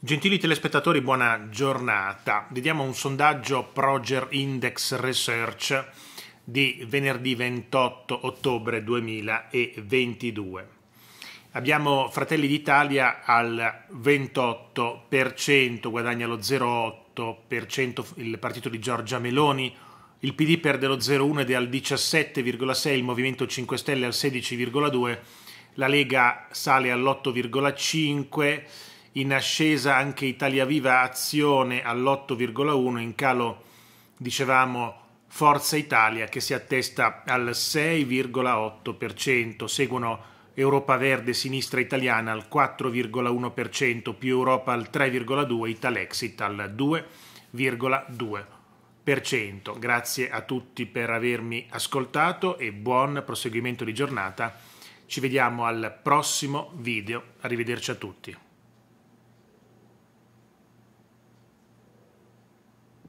Gentili telespettatori, buona giornata. Vediamo un sondaggio Proger Index Research di venerdì 28 ottobre 2022. Abbiamo Fratelli d'Italia al 28%, guadagna lo 0,8%, il partito di Giorgia Meloni, il PD perde lo 0,1 ed è al 17,6, il Movimento 5 Stelle al 16,2, la Lega sale all'8,5 in ascesa anche Italia Viva Azione all'8,1, in calo dicevamo Forza Italia che si attesta al 6,8%, seguono Europa Verde Sinistra Italiana al 4,1%, più Europa al 3,2%, Italexit al 2,2%. Grazie a tutti per avermi ascoltato e buon proseguimento di giornata. Ci vediamo al prossimo video. Arrivederci a tutti.